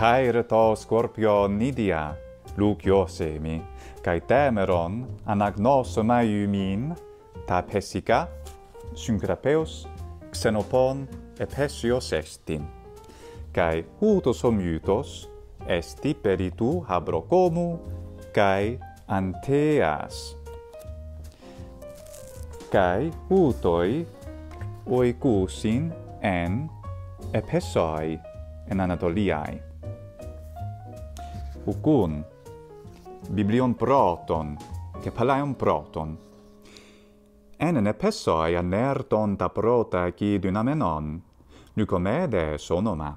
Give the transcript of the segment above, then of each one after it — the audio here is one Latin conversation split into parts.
caire to scorpio nidia, luc iosemi, cae temeron anagnoso naiu min, ta pesica, syncrapeus, xenopon, e pesios esti. Cae hutus omiutos, esti peritu habrocomu, cae anteas. Cae hutoi oicusin en epesoi, en anatoliai ukon biblion proton ke proton en en epeso anerton ta prota ki dynamenon nu komede sonoma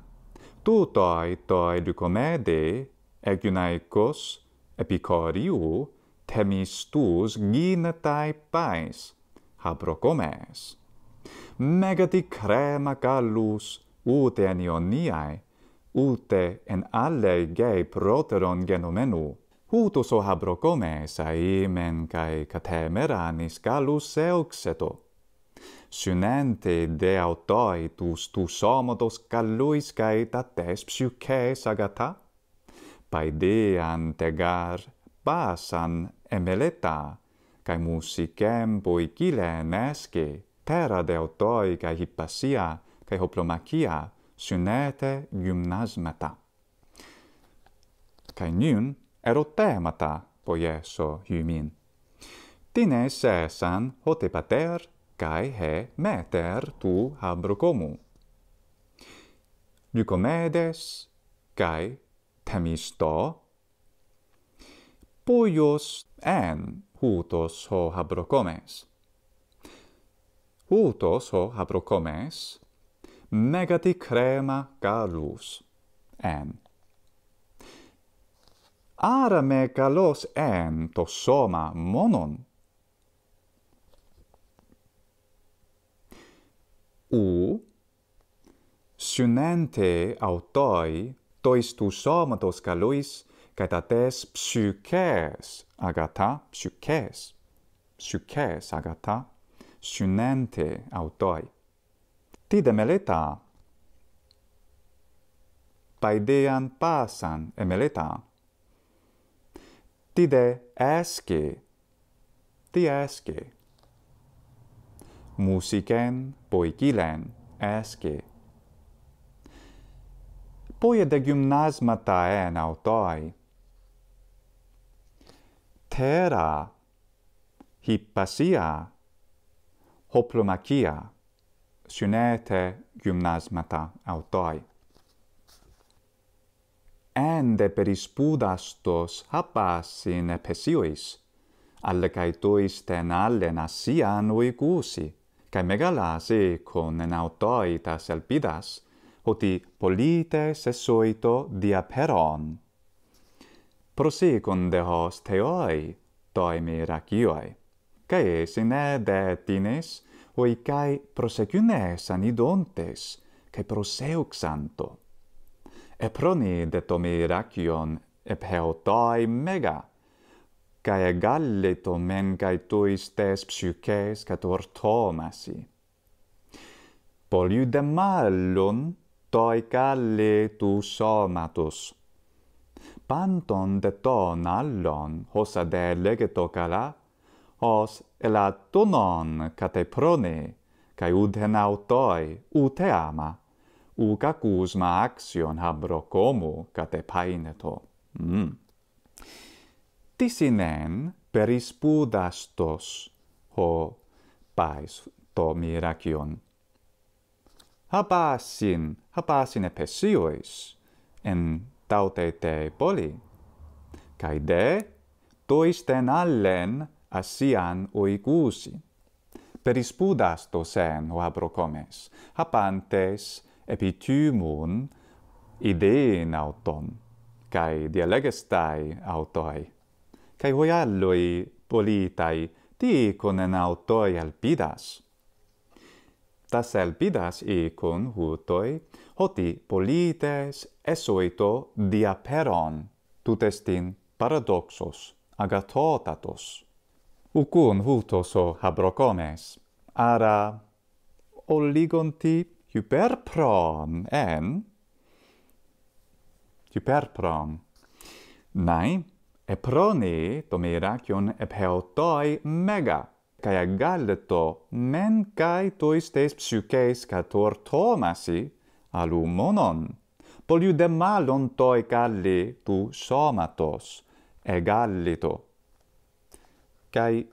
tou tai du komede e gynaikos epikoriu temis tous gin pais ha prokomes megati crema kallus ut enioniae, ute en alle ge proteron genomenu hutos o habrocome sai men kai katemeranis kalus seoxeto synente de autoi tu stu somodos kalois kai ta tes psyche sagata pai antegar pasan emeleta kai musikem poikilenes ke terra de autoi kai hipasia kai hoplomakia synete gymnasmata. Kai nyn erotemata po Jeso hymin. Tine sesan hote pater kai he meter tu habrokomu. Nykomedes kai temisto poios en hutos ho habrokomes. Hutos ho habrokomes megati crema galus en. Ara me galos en to soma monon. U synente autoi tois tu soma tos galuis catates tes agata psykes psykes agata synente autoi Tide meleta. Paidean pasan emeleta. Tide eske. Ti eske. Musiken poikilen eske. Poie de gymnasmata en autoi. Tera hippasia hoplomachia lectionete gymnasmata autoi. Ende per ispudas tos hapas ten alle nasian uigusi, cae megalas econ en autoitas elpidas, hoti polites se soito dia peron. Prosecon de hos teoi, toimi racioi, cae sine de oi cae prosecunes an idontes, cae proseux santo. E proni de tome iracion, e mega, cae e to men cae tuis tes psyches cat ortomasi. de malum, toi galle tu somatus. Panton de ton allon, hosa de legeto cala, os elatunon tonon kate kai uden autoi ute ama u kakus axion habro komu kate mm. tisinen per ho pais to miracion. hapasin hapasin epesiois en tautete poli cae de toisten allen asian oigusi. Per ispudas to sen o abrocomes, apantes epitumun ideen AUTON cae dialegestai autoi, cae voialloi politai tiicun en autoi alpidas. Tas alpidas ikun hutoi, hoti polites esoito diaperon, tutestin paradoxos agatotatos ucun vulto so habrocones. Ara, oligonti hyperprom en? Hyperprom. Nai, e proni tomera cion eb heo mega, cae galdeto men kai tois tes psyches cator tomasi alu monon. Poliu de malon toi galli tu somatos, e kai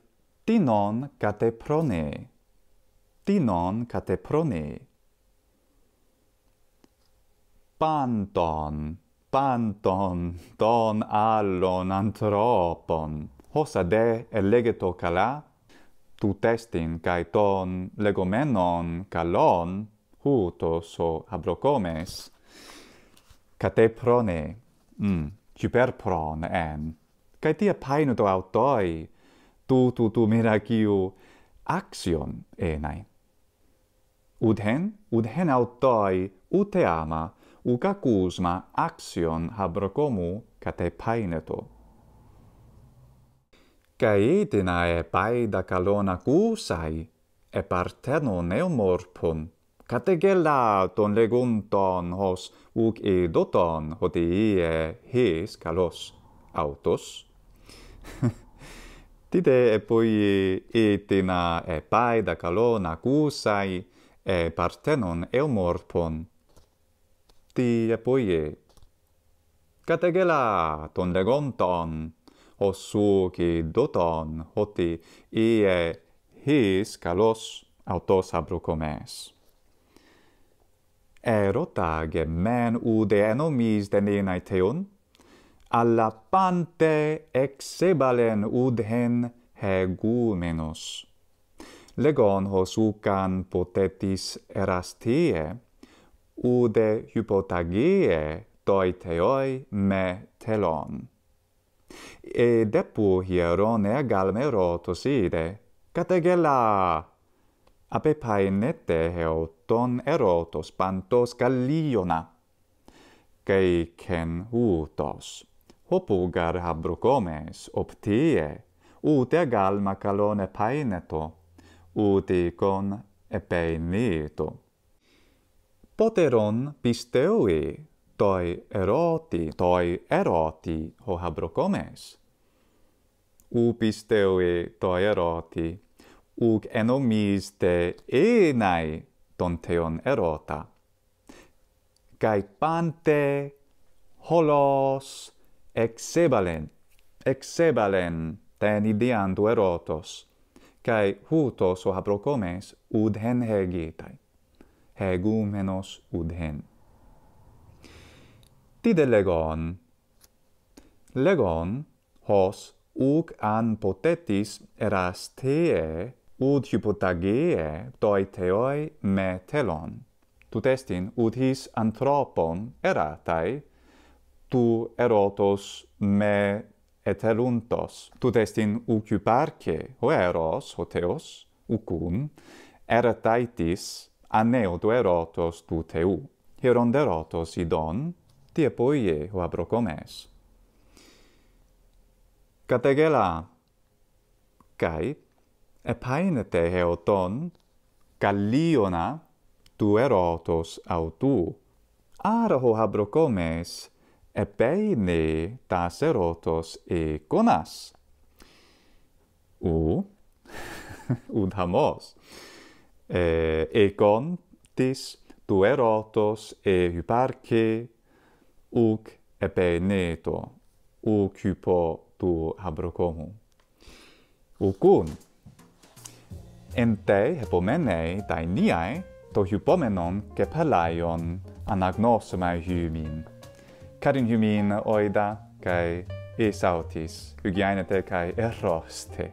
tinon kateprone tinon kateprone panton panton ton allon antropon hosa de elegeto kala tu testin kai ton legomenon kalon huto so abrocomes kateprone mm super pron en kai tia paino do autoi tu tu tu mira kiu axion e nai uden uden autoi ute ama u kakusma axion habrokomu kate paineto kai etena e paida kalona kusai e parteno neomorpon kate gela ton legunton hos u e doton hoti e his kalos autos Tite e poi etena e pai da calona cusai e partenon e omorpon. Ti e poi e Kategela ton legonton o su ki doton hoti e his kalos autos abrukomes. E men u de enomis de alla pante exebalen udhen hegumenos. Legon hos ucan potetis erastie, ude hypotagie toi me telon. E depu hieron e galme ide, Kategela ape painette he otton erotos pantos kallionna kei ken utos popugar habrocomes optie ut agalma calone paineto ut icon e peinito poteron pisteui toi eroti toi eroti ho habrocomes u pisteui toi eroti u enomiste e nai ton teon erota kai pante holos exebalen exebalen ten idian du erotos kai hutos o haprokomes ud hen hegetai hegumenos ud hen legon legon hos uk an potetis eras te ud hypotage toi theoi me telon tu ud his anthropon eratai tu erotos me eteruntos. Tu testin ucu parce, o eros, ho teos, ucum, erataitis aneo tu erotos tu teu. de erotos idon, tie poie o abrocomes. Categela, cae, epainete heoton, galliona tu erotos autu. Ara ho abrocomes, epeine ne tas erotos e konas u und hamos e e tis tu erotos e hyparche uk epei ne to u kupo tu habrokomu u kon en te hepomene tai niai to hypomenon kephalaion anagnosomai hyumin carin humin oida, cae es autis, ugiainete cae erros te.